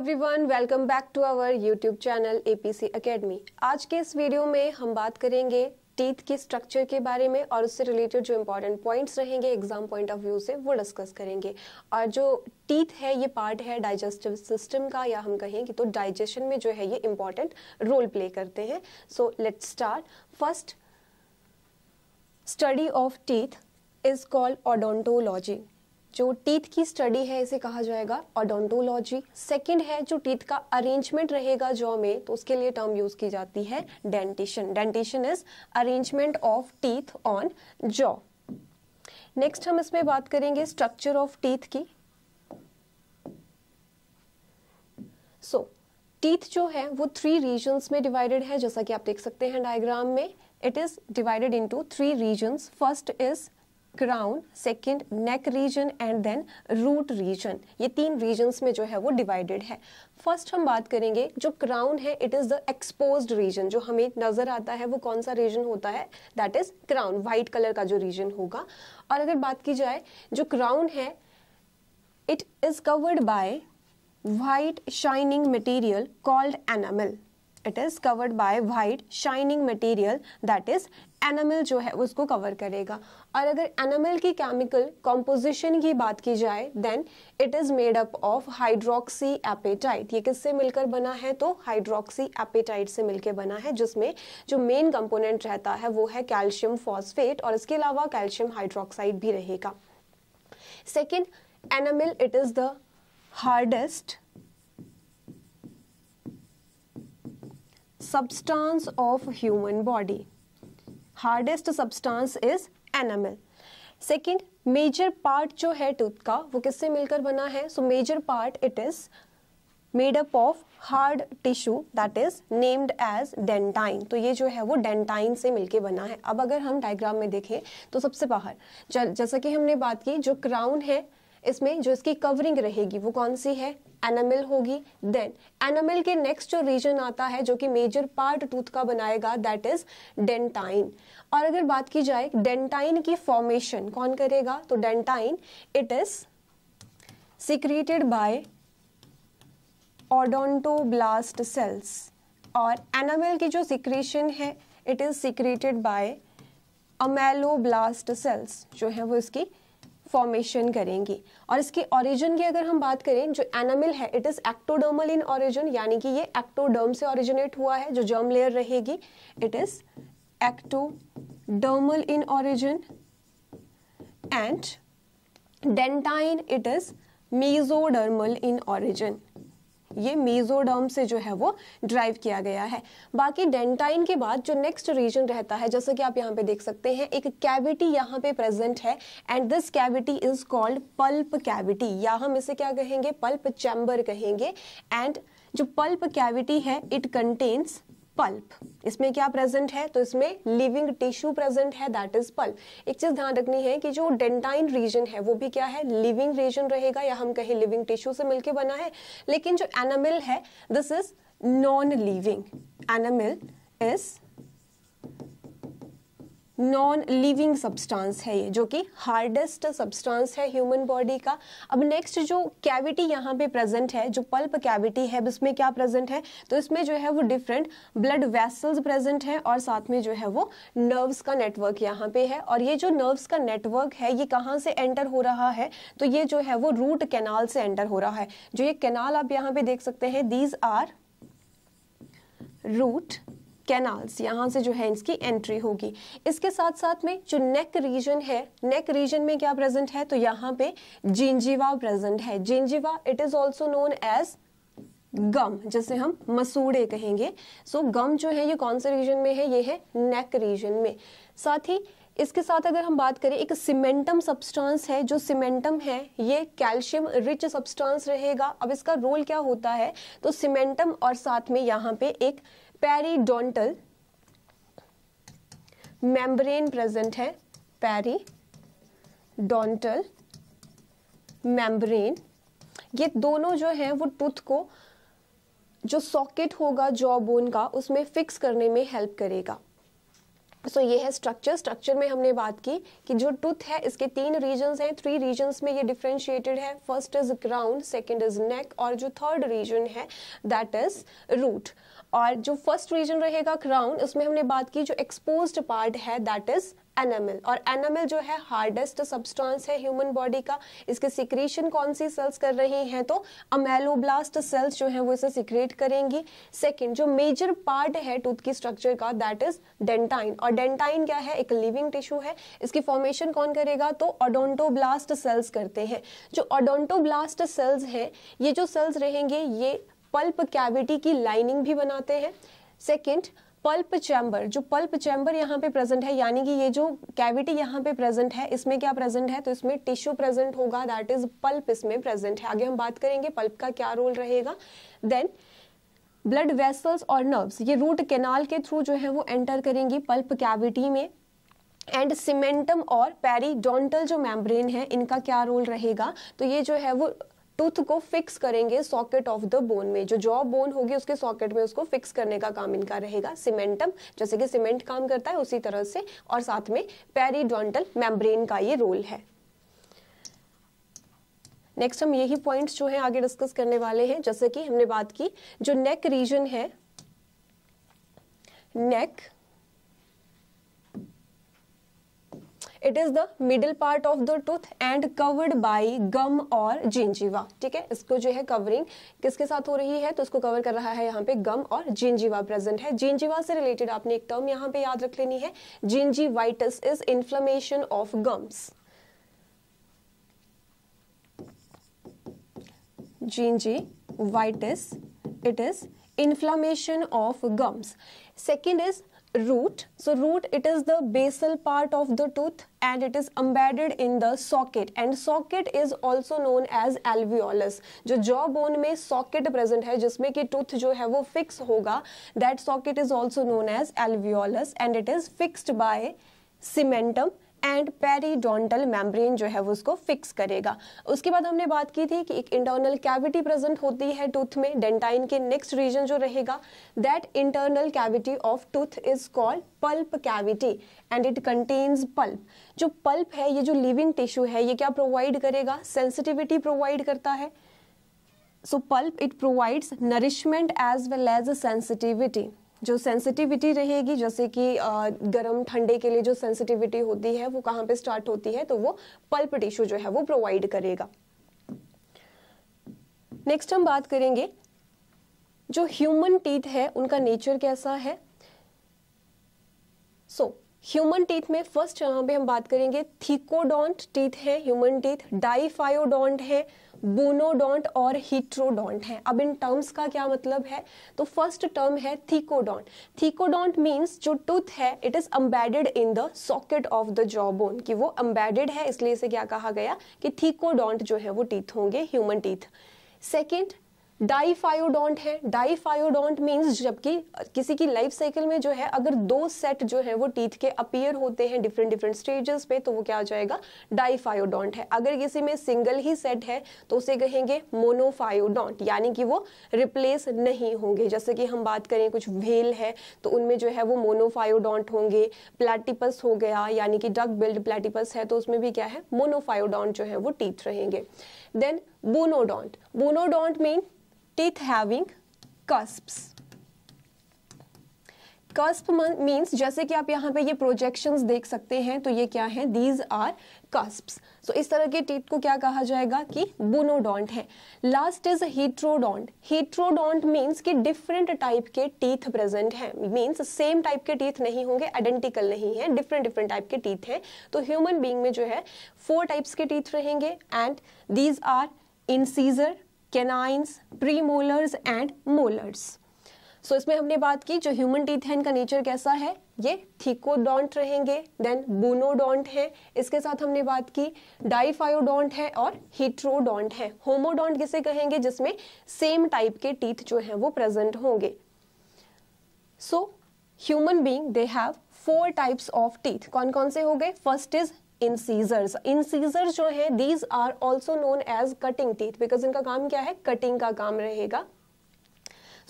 Everyone welcome back to our YouTube channel APC academy आज के इस वीडियो में हम बात करेंगे टीथ के स्ट्रक्चर के बारे में और उससे रिलेटेड जो इम्पोर्टेंट पॉइंट्स रहेंगे एग्जाम पॉइंट ऑफ व्यू से वो डिस्कस करेंगे और जो टीथ है ये पार्ट है डाइजेस्टिव सिस्टम का या हम कहें कि तो डाइजेशन में जो है ये इम्पॉर्टेंट रोल प्ले करते हैं so let start first study of teeth is called odontology जो टीथ की स्टडी है इसे कहा जाएगा ऑडोंटोलॉजी सेकंड है जो टीथ का अरेंजमेंट रहेगा जॉ में तो उसके लिए टर्म यूज की जाती है dentition dentition is arrangement of teeth on jaw next हम इसमें बात करेंगे स्ट्रक्चर ऑफ टीथ की सो so, टीथ जो है वो थ्री रीजन्स में डिवाइडेड है जैसा कि आप देख सकते हैं डायग्राम में it is divided into three regions first is crown second neck region and then root region ये तीन रीजन्स में जो है वो डिवाइडेड है फर्स्ट हम बात करेंगे जो क्राउन है it is the expose region जो हमें नज़र आता है वो कौन सा रीजन होता है that is crown white colour का जो रीजन होगा और अगर बात की जाए जो क्राउन है it is covered by white shining material called enamel it is covered by white shining material that is enamel जो है उसको कवर करेगा और अगर एनामल की केमिकल कॉम्पोजिशन की बात की जाए then it is made up of hydroxyapatite ये किससे मिलकर बना है तो हाइड्रोक्सी एपेटाइट से मिलकर बना है जिसमें जो मेन कंपोनेंट रहता है वो है कैल्शियम फॉस्फेट और इसके अलावा कैल्शियम हाइड्रोक्साइड भी रहेगा second enamel it is the hardest substance of human body. Hardest substance is animal. Second, major part जो है tooth का वो किससे मिलकर बना है So major part it is made up of hard tissue that is named as dentine तो ये जो है वो डेंटाइन से मिलके बना है अब अगर हम डायग्राम में देखें तो सबसे बाहर जैसा कि हमने बात की जो क्राउन है इसमें जो इसकी कवरिंग रहेगी वो कौन सी है एनामिल होगी देन एनामिल के नेक्स्ट जो रीजन आता है जो कि मेजर पार्ट टूथ का बनाएगा दैट इज डेंटाइन और अगर बात की जाए डेंटाइन की फॉर्मेशन कौन करेगा तो dentine it is secreted by odontoblast cells और एनामिल की जो सिक्रेशन है it is secreted by ameloblast cells जो है वो इसकी फॉर्मेशन करेंगी और इसके ओरिजिन की अगर हम बात करें जो एनिमल है it is ectodermal in origin यानी कि ये एक्टोडर्म से ओरिजिनेट हुआ है जो जर्म लेयर रहेगी it is ectodermal in origin and dentine it is mesodermal in origin ये मेजोडर्म से जो है वो ड्राइव किया गया है बाकी डेंटाइन के बाद जो नेक्स्ट रीजन रहता है जैसे कि आप यहाँ पे देख सकते हैं एक कैविटी यहाँ पे प्रेजेंट है and this cavity is called pulp cavity या हम इसे क्या कहेंगे पल्प चैम्बर कहेंगे एंड जो पल्प कैविटी है इट कंटेन्स पल्प इसमें क्या प्रेजेंट है तो इसमें लिविंग टिश्यू प्रेजेंट है दैट इज पल्प एक चीज ध्यान रखनी है कि जो डेंटाइन रीजन है वो भी क्या है लिविंग रीजन रहेगा या हम कहें लिविंग टिश्यू से मिलके बना है लेकिन जो एनामिल है this is non living enamel is non living substance है ये जो कि हार्डेस्ट सब्सटेंस है ह्यूमन बॉडी का अब नेक्स्ट जो कैविटी यहाँ पे प्रेजेंट है जो पल्प कैविटी है इसमें क्या प्रेजेंट है तो इसमें जो है वो डिफरेंट ब्लड वेसल्स प्रेजेंट है और साथ में जो है वो नर्व्स का नेटवर्क यहाँ पे है और ये जो नर्व्स का नेटवर्क है ये कहाँ से एंटर हो रहा है तो ये जो है वो रूट कैनाल से एंटर हो रहा है जो ये कैनाल आप यहाँ पे देख सकते हैं दीज आर रूट कैनाल्स यहाँ से जो है इसकी एंट्री होगी इसके साथ साथ में जो नेक रीजन है नेक रीजन में क्या प्रेजेंट है तो यहाँ पे जिंजीवा प्रेजेंट है gingiva it is also known as gum जैसे हम मसूड़े कहेंगे सो so, गम जो है ये कौन से रीजन में है ये है नेक रीजन में साथ ही इसके साथ अगर हम बात करें एक सीमेंटम सब्सटेंस है जो सीमेंटम है ये कैल्शियम रिच सब्सटेंस रहेगा अब इसका रोल क्या होता है तो सीमेंटम और साथ में यहाँ पे एक पेरीडोंटल मेम्ब्रेन प्रेजेंट है पेरी डोंटल मेम्ब्रेन ये दोनों जो है वो टूथ को जो सॉकेट होगा जॉ बोन का उसमें फिक्स करने में हेल्प करेगा सो so, ये है स्ट्रक्चर स्ट्रक्चर में हमने बात की कि जो टूथ है इसके तीन रीजन्स हैं थ्री रीजन्स में ये डिफ्रेंशिएटेड है first is ground second is neck और जो थर्ड रीजन है दैट इज रूट और जो फर्स्ट रीजन रहेगा क्राउन उसमें हमने बात की जो एक्सपोज पार्ट है दैट इज एनामिल और एनामल जो है हार्डेस्ट सब्सटेंस है ह्यूमन बॉडी का इसके सिक्रेशन कौन सी सेल्स कर रही हैं तो अमेलोब्लास्ट सेल्स जो हैं वो इसे सिक्रेट करेंगी सेकंड जो मेजर पार्ट है टूथ की स्ट्रक्चर का दैट इज डेंटाइन और डेंटाइन क्या है एक लिविंग टिश्यू है इसकी फॉर्मेशन कौन करेगा तो ओडोंटोब्लास्ट सेल्स करते हैं जो ओडोंटोब्लास्ट सेल्स हैं ये जो सेल्स रहेंगे ये पल्प कैविटी की लाइनिंग भी बनाते हैं सेकेंड पल्प चैम्बर जो पल्प चैम्बर यहाँ पे प्रेजेंट है यानी कि ये जो कैविटी यहाँ पे प्रेजेंट है इसमें क्या प्रेजेंट है तो इसमें टिश्यू प्रेजेंट होगा दैट इज पल्प इसमें प्रेजेंट है आगे हम बात करेंगे पल्प का क्या रोल रहेगा देन ब्लड वेसल्स और नर्व्स ये रूट कैनाल के थ्रू जो है वो एंटर करेंगी पल्प कैविटी में एंड सीमेंटम और पेरीडोंटल जो मेम्ब्रेन है इनका क्या रोल रहेगा तो ये जो है वो टूथ को फिक्स करेंगे सॉकेट ऑफ द बोन में जो जॉ बोन होगी उसके सॉकेट में उसको फिक्स करने का काम इनका रहेगा सीमेंटम जैसे कि सीमेंट काम करता है उसी तरह से और साथ में पेरीडोंटल मेम्ब्रेन का ये रोल है नेक्स्ट हम यही पॉइंट्स जो है आगे डिस्कस करने वाले हैं जैसे कि हमने बात की जो नेक रीजन है neck it is the middle part of the tooth and covered by gum और जिंजीवा ठीक है इसको जो है कवरिंग किसके साथ हो रही है तो उसको कवर कर रहा है यहाँ पे गम और जिंजीवा प्रेजेंट है जिंजीवा से रिलेटेड आपने एक टर्म यहाँ पे याद रख लेनी है gingivitis is inflammation of gums gingivitis it is inflammation of gums second is root. So root, it is the basal part of the tooth and it is embedded in the socket and socket is also known as alveolus. jo jaw bone mein socket present hai jisme ki tooth jo hai wo fix hoga that socket is also known as alveolus and it is fixed by cementum and periodontal membrane जो है वो उसको fix करेगा उसके बाद हमने बात की थी कि एक इंटरनल कैविटी प्रेजेंट होती है टूथ में डेंटाइन के नेक्स्ट रीजन जो रहेगा that internal cavity of tooth is called pulp cavity and it contains pulp जो पल्प है ये जो लिविंग टिश्यू है ये क्या प्रोवाइड करेगा सेंसिटिविटी प्रोवाइड करता है so pulp it provides nourishment as well as sensitivity जो सेंसिटिविटी रहेगी जैसे कि गर्म ठंडे के लिए जो सेंसिटिविटी होती है वो कहाँ पे स्टार्ट होती है तो वो पल्प टिश्यू जो है वो प्रोवाइड करेगा नेक्स्ट हम बात करेंगे जो ह्यूमन टीथ है उनका नेचर कैसा है सो so, ह्यूमन टीथ में फर्स्ट यहाँ पे हम बात करेंगे थीकोडोंट टीथ है ह्यूमन टीथ डाइफायोडोंट है बोनोडोंट और हीट्रोडोंट है अब इन टर्म्स का क्या मतलब है तो फर्स्ट टर्म है थीकोडोंट थीकोडोंट मीन्स जो टूथ है it is embedded in the socket of the jaw bone कि वो अम्बेडेड है इसलिए इसे क्या कहा गया कि थीकोडोंट जो है वो टीथ होंगे ह्यूमन टीथ सेकेंड डाइफायोडोंट है डाईफायोडोंट मीन्स जबकि किसी की लाइफ साइकिल में जो है अगर दो सेट जो है वो टीथ के अपियर होते हैं डिफरेंट डिफरेंट स्टेजेस पे तो वो क्या आ जाएगा डाइफायोडोंट है अगर किसी में सिंगल ही सेट है तो उसे कहेंगे मोनोफायोडोंट यानी कि वो रिप्लेस नहीं होंगे जैसे कि हम बात करें कुछ व्हेल है तो उनमें जो है वो मोनोफायोडोंट होंगे प्लेटिपस हो गया यानी कि डक बिल्ड प्लेटिपस है तो उसमें भी क्या है मोनोफायोडोंट जो है वो टीथ रहेंगे then bunodont bunodont mean teeth having cusp cusp means जैसे कि आप यहाँ पे ये प्रोजेक्शन देख सकते हैं तो ये क्या है दीज आर कस्प सो इस तरह के टीथ को क्या कहा जाएगा कि बुनोडोंट है last is heterodont heterodont means कि डिफरेंट टाइप के टीथ प्रेजेंट हैं मीन्स सेम टाइप के टीथ नहीं होंगे आइडेंटिकल नहीं है डिफरेंट डिफरेंट टाइप के टीथ हैं तो ह्यूमन बींग में जो है फोर टाइप्स के टीथ रहेंगे and these are incisor premolars and molars so इसमें हमने बात की जो ह्यूमन टीथ है इनका नेचर कैसा है ये थीकोडोंट रहेंगे देन बोनोडोंट है इसके साथ हमने बात की डाइफायोडोंट है और हिट्रोडोंट है होमोडोंट किसे कहेंगे जिसमें सेम टाइप के टीथ जो हैं वो प्रेजेंट होंगे so human being they have four types of teeth कौन कौन से हो गए फर्स्ट इज इनसीजर्स इंसीजर्स जो है these are also known as cutting teeth because इनका काम क्या है कटिंग का काम रहेगा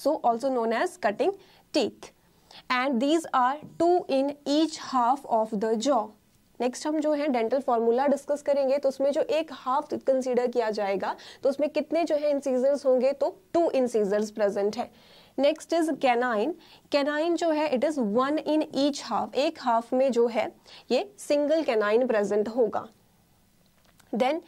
so also known as cutting teeth and these are two in each half of the jaw next हम जो है डेंटल फॉर्मूला डिस्कस करेंगे तो उसमें जो एक हाफ कंसीडर किया जाएगा तो उसमें कितने जो है इनसीजर्स होंगे तो टू इनसीजर्स प्रेजेंट है नेक्स्ट इज कैनाइन कैनाइन जो है it is one in each half एक हाफ में जो है ये सिंगल कैनाइन प्रेजेंट होगा देन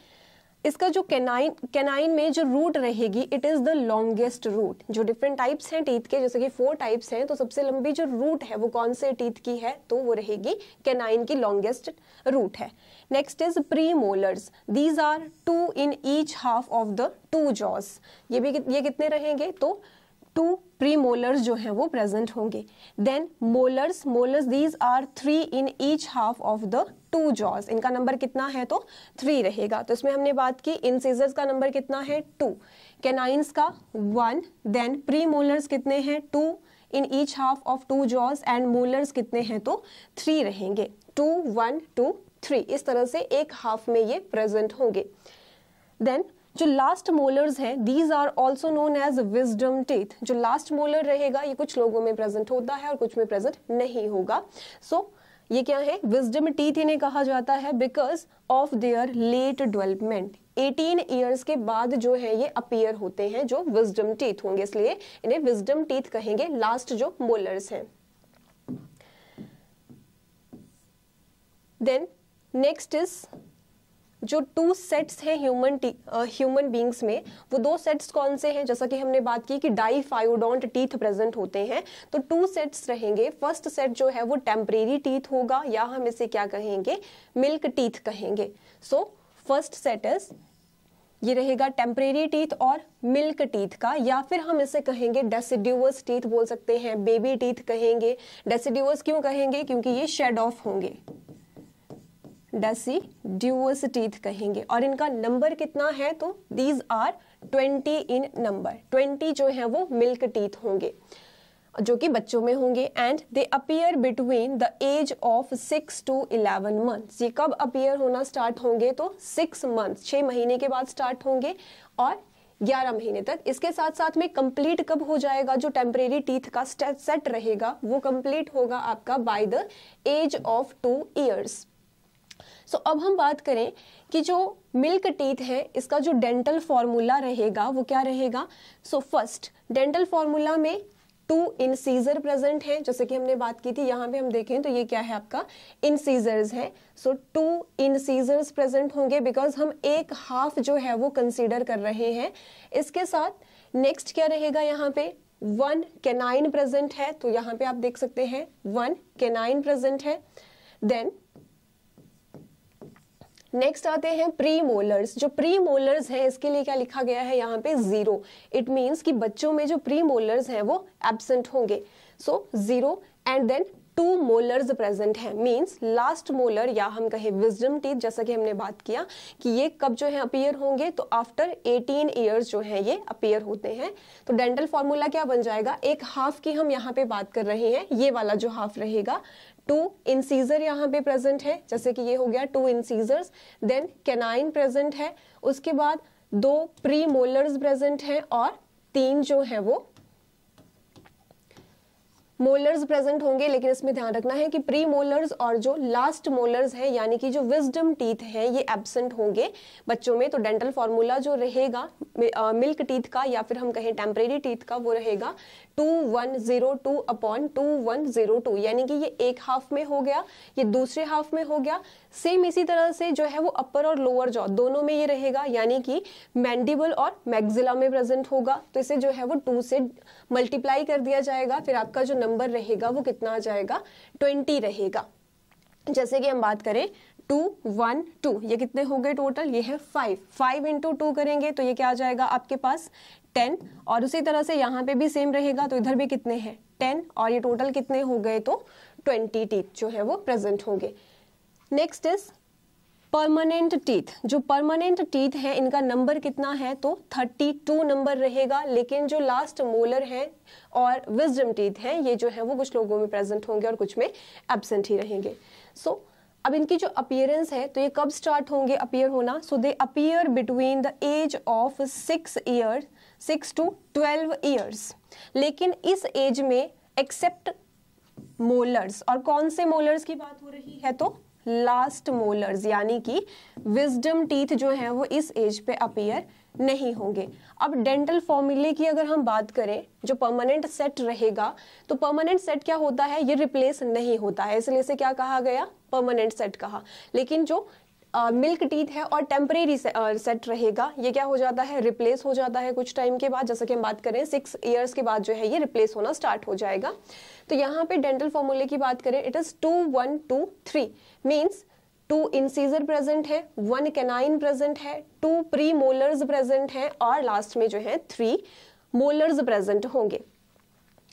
इसका जो कैनाइन कैनाइन में जो रूट रहेगी it is the longest root जो डिफरेंट टाइप्स हैं टीथ के जैसे कि फोर टाइप्स हैं तो सबसे लंबी जो रूट है वो कौन से टीथ की है तो वो रहेगी कैनाइन की लॉन्गेस्ट रूट है next is premolars these are two in each half of the two jaws ये भी ये कितने रहेंगे तो टू प्री मोलर्स जो हैं वो प्रेजेंट होंगे then molars molars these are three in each half of the two jaws इनका नंबर कितना है तो थ्री रहेगा तो इसमें हमने बात की इन सीजर्स का नंबर कितना है टू कैनाइंस का वन देन प्री मोलर्स कितने हैं two in each half of two jaws and molars कितने हैं तो थ्री रहेंगे टू वन टू थ्री इस तरह से एक हाफ में ये प्रेजेंट होंगे देन जो लास्ट मोलर्स हैं these are also known as wisdom teeth जो लास्ट मोलर रहेगा ये कुछ लोगों में प्रेजेंट होता है और कुछ में प्रेजेंट नहीं होगा सो so, ये क्या है विजडम टीथ इन्हें कहा जाता है because of their late development 18 years के बाद जो है ये अपीयर होते हैं जो विजडम टीथ होंगे इसलिए इन्हें विजडम टीथ कहेंगे लास्ट जो मोलर्स हैं देन नेक्स्ट इज जो टू सेट्स हैं ह्यूमन ह्यूमन बींग्स में वो दो सेट्स कौन से हैं जैसा कि हमने बात की कि डाईफायोडोंट टीथ प्रेजेंट होते हैं तो टू सेट्स रहेंगे फर्स्ट सेट जो है वो टेम्परेरी टीथ होगा या हम इसे क्या कहेंगे मिल्क टीथ कहेंगे सो फर्स्ट सेट इज ये रहेगा टेम्परेरी टीथ और मिल्क टीथ का या फिर हम इसे कहेंगे डेसिड्यूअस टीथ बोल सकते हैं बेबी टीथ कहेंगे डेसिड्यूअस क्यों कहेंगे क्योंकि ये शेड ऑफ होंगे डसी ड्यूअस टीथ कहेंगे और इनका नंबर कितना है तो these are twenty in number twenty जो है वो मिल्क टीथ होंगे जो कि बच्चों में होंगे and they appear between the age of six to eleven months ये कब अपियर होना स्टार्ट होंगे तो सिक्स मंथ छः महीने के बाद स्टार्ट होंगे और ग्यारह महीने तक इसके साथ साथ में कंप्लीट कब हो जाएगा जो टेम्परेरी टीथ का सेट रहेगा वो कंप्लीट होगा आपका by the age of two years so अब हम बात करें कि जो मिल्क टीथ है इसका जो डेंटल फॉर्मूला रहेगा वो क्या रहेगा सो फर्स्ट डेंटल फॉर्मूला में टू सीजर प्रेजेंट है जैसे कि हमने बात की थी यहाँ पे हम देखें तो ये क्या है आपका इंसीजर्स है सो टू इंसीजर्स प्रेजेंट होंगे बिकॉज हम एक हाफ जो है वो कंसीडर कर रहे हैं इसके साथ नेक्स्ट क्या रहेगा यहाँ पे वन केनाइन प्रेजेंट है तो यहाँ पे आप देख सकते हैं वन केनाइन प्रेजेंट है देन नेक्स्ट आते हैं प्री मोलर्स जो प्री मोलर्स हैं इसके लिए क्या लिखा गया है यहाँ पे जीरो इट मीन्स कि बच्चों में जो प्री मोलर्स हैं वो एबसेंट होंगे so zero and then two molars present हैं मींस लास्ट मोलर या हम कहें विजडम टीथ जैसा कि हमने बात किया कि ये कब जो है अपीयर होंगे तो आफ्टर 18 ईयर्स जो है ये अपीयर होते हैं तो डेंटल फार्मूला क्या बन जाएगा एक हाफ की हम यहाँ पे बात कर रहे हैं ये वाला जो हाफ रहेगा टू इंसीजर यहाँ पे प्रेजेंट है जैसे कि ये हो गया two incisors then canine present है उसके बाद दो प्री मोलर्स प्रेजेंट हैं और तीन जो है वो मोलर्स प्रेजेंट होंगे लेकिन इसमें ध्यान रखना है कि प्री मोलर्स और जो लास्ट मोलर्स हैं यानी कि जो विजडम टीथ हैं ये एब्सेंट होंगे बच्चों में तो डेंटल फॉर्मूला जो रहेगा मिल्क टीथ का या फिर हम कहें टेम्परेरी टीथ का वो रहेगा two one zero two upon two one zero two यानी कि ये एक हाफ में हो गया ये दूसरे हाफ में हो गया सेम इसी तरह से जो है वो अपर और लोअर जॉ दोनों में ये रहेगा यानी कि मैंडिबल और मैग्जिला में प्रेजेंट होगा तो इसे जो है वो टू से मल्टीप्लाई कर दिया जाएगा फिर आपका जो नंबर रहेगा वो कितना आ जाएगा ट्वेंटी रहेगा जैसे कि हम बात करें टू वन टू ये कितने हो गए टोटल ये है फाइव फाइव इंटू टू करेंगे तो ये क्या आ जाएगा आपके पास टेन और उसी तरह से यहाँ पे भी सेम रहेगा तो इधर भी कितने हैं टेन और ये टोटल कितने हो गए तो ट्वेंटी टीथ जो है वो प्रेजेंट होंगे नेक्स्ट इज परमानेंट टीथ जो परमानेंट टीथ है इनका नंबर कितना है तो 32 नंबर रहेगा लेकिन जो लास्ट मोलर है और विजडम टीथ है ये जो है वो कुछ लोगों में प्रेजेंट होंगे और कुछ में एबसेंट ही रहेंगे सो so, अब इनकी जो अपियरेंस है तो ये कब स्टार्ट होंगे अपियर होना so they appear between the age of six years six to twelve years लेकिन इस एज में एक्सेप्ट मोलर्स और कौन से मोलर्स की बात हो रही है तो लास्ट मोलर्स यानी कि विजडम टीथ जो है वो इस एज पे अपीयर नहीं होंगे अब डेंटल फॉर्मूले की अगर हम बात करें जो परमानेंट सेट रहेगा तो परमानेंट सेट क्या होता है ये रिप्लेस नहीं होता है इसलिए से क्या कहा गया परमानेंट सेट कहा लेकिन जो मिल्क टीथ है और टेम्परेरी सेट रहेगा ये क्या हो जाता है रिप्लेस हो जाता है कुछ टाइम के बाद जैसा कि हम बात करें सिक्स ईयर्स के बाद जो है ये रिप्लेस होना स्टार्ट हो जाएगा तो यहाँ पे डेंटल फॉर्मूले की बात करें it is two one two three means two incisor present है वन कैनाइन प्रेजेंट है टू प्री मोलर्स प्रेजेंट है और लास्ट में जो है थ्री मोलर्स प्रेजेंट होंगे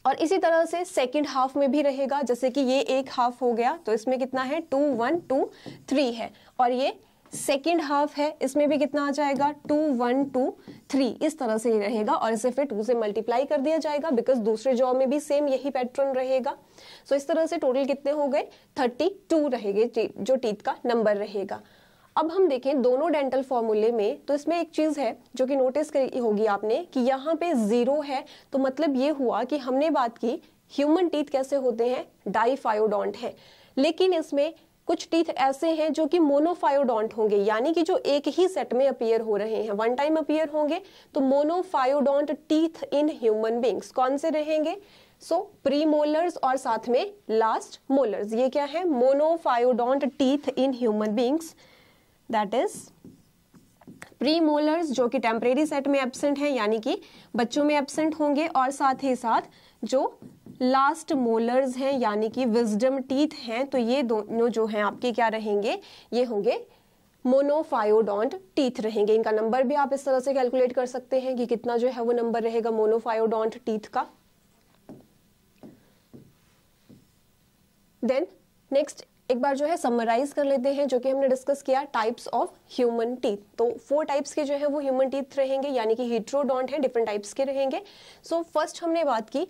और इसी तरह से सेकेंड हाफ में भी रहेगा जैसे कि ये एक हाफ हो गया तो इसमें कितना है टू वन टू थ्री है और ये सेकेंड हाफ है इसमें भी कितना आ जाएगा टू वन टू थ्री इस तरह से ही रहेगा और इसे फिर टू से मल्टीप्लाई कर दिया जाएगा बिकॉज दूसरे जॉब में भी सेम यही पैटर्न रहेगा सो so, इस तरह से टोटल कितने हो गए थर्टी टू रहेगा जो टीथ का नंबर रहेगा अब हम देखें दोनों डेंटल फॉर्मूले में तो इसमें एक चीज़ है जो कि नोटिस करी होगी आपने कि यहाँ पे ज़ीरो है तो मतलब ये हुआ कि हमने बात की ह्यूमन टीथ कैसे होते हैं डाईफायोडोंट है लेकिन इसमें कुछ टीथ ऐसे हैं जो कि मोनोफायोडोंट होंगे यानी कि जो एक ही सेट में अपियर हो रहे हैं वन टाइम अपियर होंगे तो monophyodont teeth in human beings कौन से रहेंगे सो प्री मोलर्स और साथ में लास्ट मोलर्स ये क्या है monophyodont teeth in human beings that is premolars जो कि टेम्परेरी सेट में एबसेंट हैं यानी कि बच्चों में एबसेंट होंगे और साथ ही साथ जो लास्ट मोलर्स हैं यानी कि विजडम टीथ हैं तो ये दोनों जो हैं आपके क्या रहेंगे ये होंगे मोनोफायोडोंट टीथ रहेंगे इनका नंबर भी आप इस तरह से कैलकुलेट कर सकते हैं कि कितना जो है वो नंबर रहेगा मोनोफायोडोंट टीथ का देन नेक्स्ट एक बार जो है समराइज कर लेते हैं जो कि हमने डिस्कस किया टाइप्स ऑफ ह्यूमन टीथ तो फोर टाइप्स के जो है वो ह्यूमन टीथ रहेंगे यानी कि हिट्रोडॉन्ट है डिफरेंट टाइप्स के रहेंगे सो so, फर्स्ट हमने बात की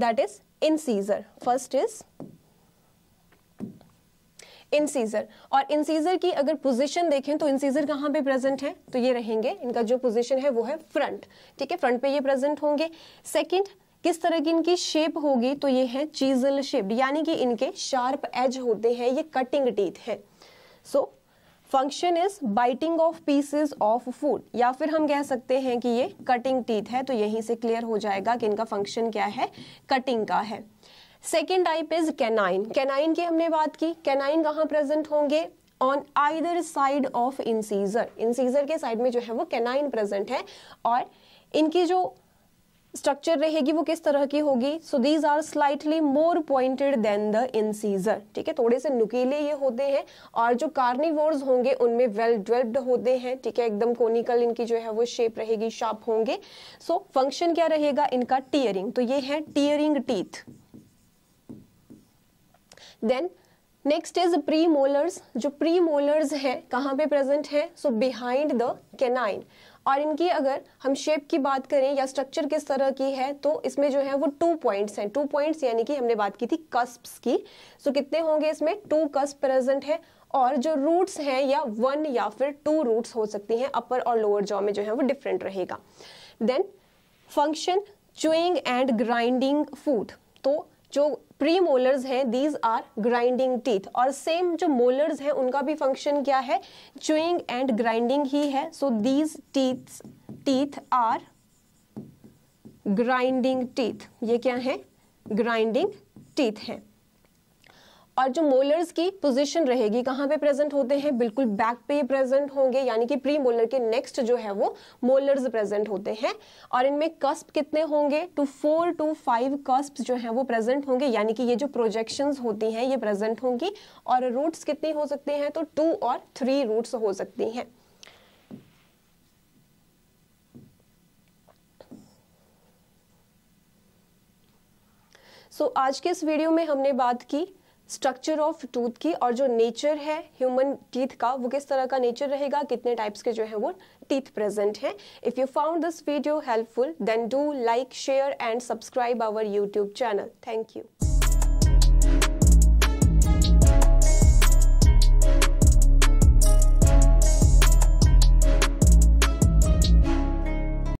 that is incisor first is incisor और इनसीजर की अगर पोजीशन देखें तो इनसीजर कहाँ पे प्रेजेंट है तो ये रहेंगे इनका जो पोजीशन है वो है फ्रंट ठीक है फ्रंट पे ये प्रेजेंट होंगे सेकंड किस तरह की इनकी शेप होगी तो ये है चीजल शेप यानी कि इनके शार्प एज होते हैं ये कटिंग टीथ है so function is biting of pieces of food या फिर हम कह सकते हैं कि ये कटिंग टीथ है तो यहीं से क्लियर हो जाएगा कि इनका फंक्शन क्या है कटिंग का है second type is canine canine की हमने बात की कैनाइन कहाँ प्रेजेंट होंगे on either side of incisor incisor के साइड में जो है वो कैनाइन प्रेजेंट है और इनकी जो स्ट्रक्चर रहेगी वो किस तरह की होगी so these are slightly more pointed than the incisor ठीक है थोड़े से नुकीले ये होते हैं और जो कार्निवोर्स होंगे उनमें वेल डेवलप्ड होते हैं ठीक है एकदम कोनिकल इनकी जो है वो शेप रहेगी शार्प होंगे सो so, फंक्शन क्या रहेगा इनका टीयरिंग तो ये है tearing teeth then next is premolars जो प्री मोलर्स है कहाँ पे प्रेजेंट है सो बिहाइंड द केनाइन और इनकी अगर हम शेप की बात करें या स्ट्रक्चर किस तरह की है तो इसमें जो है वो टू पॉइंट्स हैं टू पॉइंट्स यानी कि हमने बात की थी कस्प की सो कितने होंगे इसमें टू कस्प प्रेजेंट है और जो रूट्स हैं या वन या फिर टू रूट्स हो सकती हैं अपर और लोअर जॉ में जो है वो डिफरेंट रहेगा then function chewing and grinding food तो जो प्री मोलर्स हैं दीज आर ग्राइंडिंग टीथ और सेम जो मोलर्स हैं उनका भी फंक्शन क्या है चुइंग एंड ग्राइंडिंग ही है so these teeth teeth are grinding teeth ये क्या है ग्राइंडिंग टीथ हैं और जो मोलर्स की पोजीशन रहेगी कहाँ पे प्रेजेंट होते हैं बिल्कुल बैक पे प्रेजेंट होंगे यानी कि प्री मोलर के नेक्स्ट जो है वो मोलर्स प्रेजेंट होते हैं और इनमें कस्प कितने होंगे two four to five cusp जो है वो प्रेजेंट होंगे यानी कि ये जो प्रोजेक्शन होती हैं ये प्रेजेंट होंगी और रूट्स कितनी हो सकते हैं तो टू और थ्री रूट्स हो सकती हैं तो so, आज के इस वीडियो में हमने बात की स्ट्रक्चर ऑफ टूथ की और जो नेचर है ह्यूमन टीथ का वो किस तरह का नेचर रहेगा कितने टाइप्स के जो है वो टीथ प्रेजेंट हैं if you found this video helpful then do like share and subscribe our YouTube channel thank you